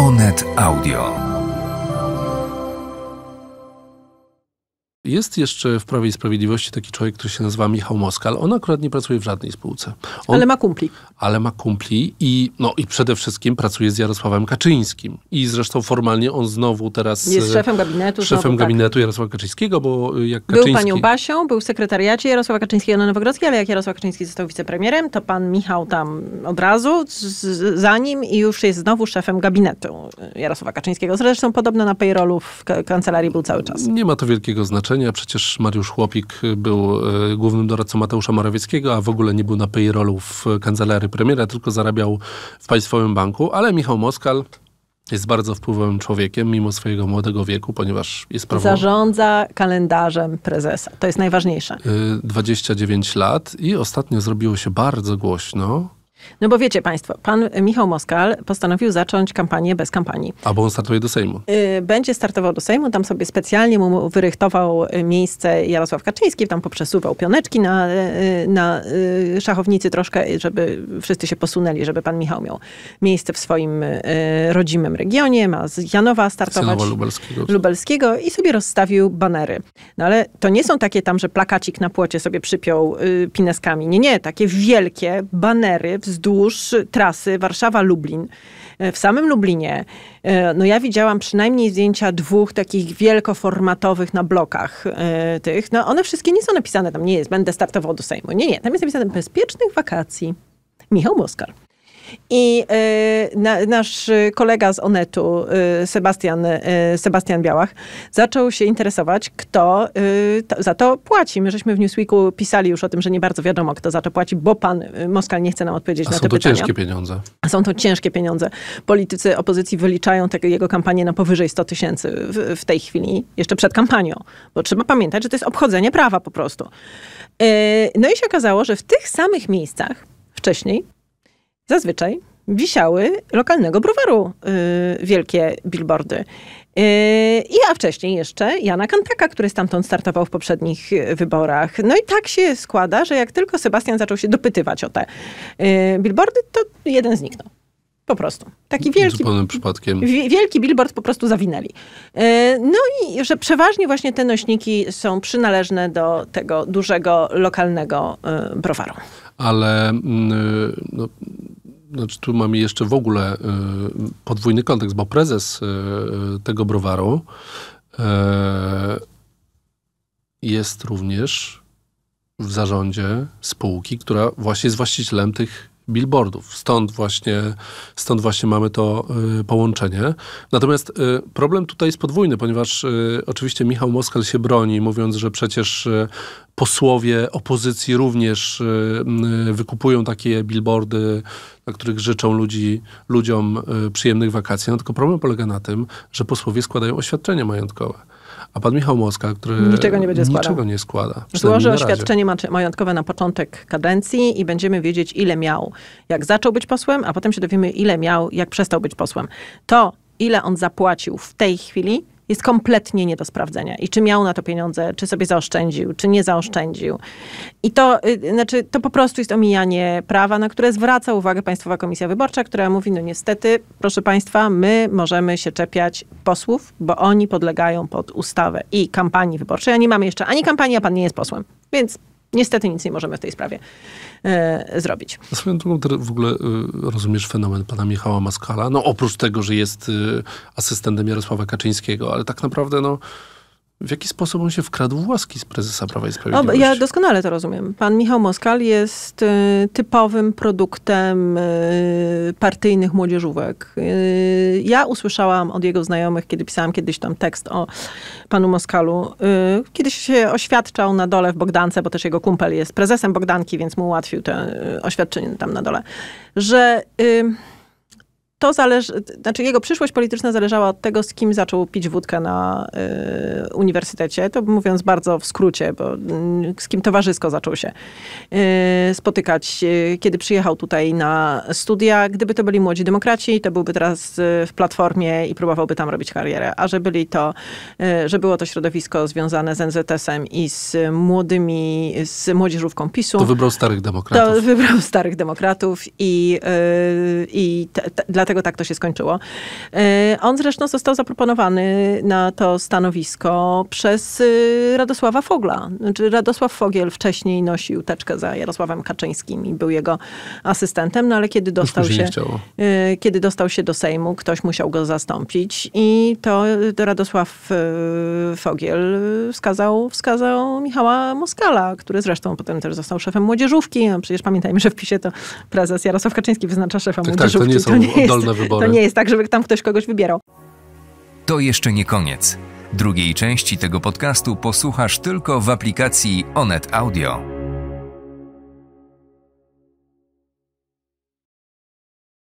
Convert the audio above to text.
Onet Audio. jest jeszcze w Prawie i Sprawiedliwości taki człowiek, który się nazywa Michał Moskal. On akurat nie pracuje w żadnej spółce. On, ale ma kumpli. Ale ma kumpli i, no, i przede wszystkim pracuje z Jarosławem Kaczyńskim. I zresztą formalnie on znowu teraz... Jest e, szefem gabinetu. Szefem znowu, tak. gabinetu tak. Jarosława Kaczyńskiego, bo e, jak Kaczyński... Był panią Basią, był w sekretariacie Jarosława Kaczyńskiego na Nowogrodzkiej, ale jak Jarosław Kaczyński został wicepremierem, to pan Michał tam od razu z, za nim i już jest znowu szefem gabinetu e, Jarosława Kaczyńskiego. Zresztą podobno na payrollu w kancelarii był cały czas. Nie ma to wielkiego znaczenia zaskoczenie. Przecież Mariusz Chłopik był e, głównym doradcą Mateusza Morawieckiego, a w ogóle nie był na payrollu w kancelarii premiera, tylko zarabiał w Państwowym Banku. Ale Michał Moskal jest bardzo wpływowym człowiekiem, mimo swojego młodego wieku, ponieważ jest prawą... Zarządza kalendarzem prezesa. To jest najważniejsze. 29 e, lat i ostatnio zrobiło się bardzo głośno, no bo wiecie Państwo, pan Michał Moskal postanowił zacząć kampanię bez kampanii. Albo on startuje do Sejmu. Y, będzie startował do Sejmu, tam sobie specjalnie mu wyrychtował y, miejsce Jarosław Kaczyński, tam poprzesuwał pioneczki na, y, na szachownicy troszkę, żeby wszyscy się posunęli, żeby pan Michał miał miejsce w swoim rodzimym regionie, ma z Janowa startować. Janowa Lubelskiego. Lubelskiego i sobie rozstawił banery. No ale to nie są takie tam, że plakacik na płocie sobie przypiął pineskami. Nie, nie, takie wielkie banery w wzdłuż trasy Warszawa-Lublin. E, w samym Lublinie, e, no ja widziałam przynajmniej zdjęcia dwóch takich wielkoformatowych na blokach e, tych. No one wszystkie nie są napisane, tam nie jest, będę startował do Sejmu. Nie, nie, tam jest napisane bezpiecznych wakacji. Michał Moskar. I y, na, nasz kolega z Onetu, y, Sebastian, y, Sebastian Białach, zaczął się interesować, kto to, za to płaci. My żeśmy w Newsweeku pisali już o tym, że nie bardzo wiadomo, kto za to płaci, bo pan Moskal nie chce nam odpowiedzieć A na te pytania. Są to ciężkie pieniądze. Są to ciężkie pieniądze. Politycy opozycji wyliczają te, jego kampanię na powyżej 100 tysięcy w, w tej chwili, jeszcze przed kampanią. Bo trzeba pamiętać, że to jest obchodzenie prawa po prostu. No i się okazało, że w tych samych miejscach wcześniej zazwyczaj wisiały lokalnego browaru yy, wielkie billboardy. Yy, a wcześniej jeszcze Jana Kantaka, który stamtąd startował w poprzednich y, wyborach. No i tak się składa, że jak tylko Sebastian zaczął się dopytywać o te yy, billboardy, to jeden zniknął. Po prostu. Taki wielki. przypadkiem. Wielki billboard po prostu zawinęli. Y, no i że przeważnie właśnie te nośniki są przynależne do tego dużego lokalnego y, browaru. Ale mm, no, znaczy, tu mamy jeszcze w ogóle y, podwójny kontekst, bo prezes y, y, tego browaru jest również w zarządzie spółki, która właśnie jest właścicielem tych billboardów. Stąd właśnie, stąd właśnie mamy to y, połączenie. Natomiast y, problem tutaj jest podwójny, ponieważ y, oczywiście Michał Moskal się broni, mówiąc, że przecież posłowie opozycji również wykupują takie billboardy, na których życzą ludzi, ludziom przyjemnych wakacji. No tylko problem polega na tym, że posłowie składają oświadczenia majątkowe. A pan Michał Moska, który niczego nie, będzie składał. niczego nie składa. Złoży oświadczenie majątkowe na początek kadencji i będziemy wiedzieć, ile miał, jak zaczął być posłem, a potem się dowiemy, ile miał, jak przestał być posłem. To, ile on zapłacił w tej chwili, jest kompletnie nie do sprawdzenia. I czy miał na to pieniądze, czy sobie zaoszczędził, czy nie zaoszczędził. I to, y, znaczy, to po prostu jest omijanie prawa, na które zwraca uwagę Państwowa Komisja Wyborcza, która mówi, no niestety, proszę Państwa, my możemy się czepiać posłów, bo oni podlegają pod ustawę i kampanii wyborczej, a nie mamy jeszcze ani kampanii, a Pan nie jest posłem. Więc Niestety nic nie możemy w tej sprawie e, zrobić. Swoją drogą, w ogóle e, rozumiesz fenomen pana Michała Maskala? No oprócz tego, że jest e, asystentem Jarosława Kaczyńskiego, ale tak naprawdę no w jaki sposób on się wkradł w łaski z prezesa Prawa i Sprawiedliwości? O, ja doskonale to rozumiem. Pan Michał Moskal jest y, typowym produktem y, partyjnych młodzieżówek. Y, ja usłyszałam od jego znajomych, kiedy pisałam kiedyś tam tekst o panu Moskalu, kiedyś się oświadczał na dole w Bogdance, bo też jego kumpel jest prezesem Bogdanki, więc mu ułatwił to oświadczenie tam na dole, że to zależy, znaczy jego przyszłość polityczna zależała od tego, z kim zaczął pić wódkę na y, uniwersytecie. To mówiąc bardzo w skrócie, bo y, z kim towarzysko zaczął się y, spotykać, y, kiedy przyjechał tutaj na studia. Gdyby to byli młodzi demokraci, to byłby teraz y, w platformie i próbowałby tam robić karierę. A że byli to, y, że było to środowisko związane z NZS-em i z młodymi, z młodzieżówką PiSu. To wybrał starych demokratów. To wybrał starych demokratów i, i t, t, dlatego dlatego tak to się skończyło. E, on zresztą został zaproponowany na to stanowisko przez e, Radosława Fogla. Znaczy Radosław Fogiel wcześniej nosił teczkę za Jarosławem Kaczyńskim i był jego asystentem, no ale kiedy dostał, się, e, kiedy dostał się do Sejmu, ktoś musiał go zastąpić i to Radosław Fogiel wskazał, wskazał Michała Moskala, który zresztą potem też został szefem młodzieżówki. A przecież pamiętajmy, że w PiSie to prezes Jarosław Kaczyński wyznacza szefa tak, młodzieżówki. Tak, to nie są to nie znaczy, wybory. To nie jest tak, żeby tam ktoś kogoś wybierał. To jeszcze nie koniec. Drugiej części tego podcastu posłuchasz tylko w aplikacji Onet Audio.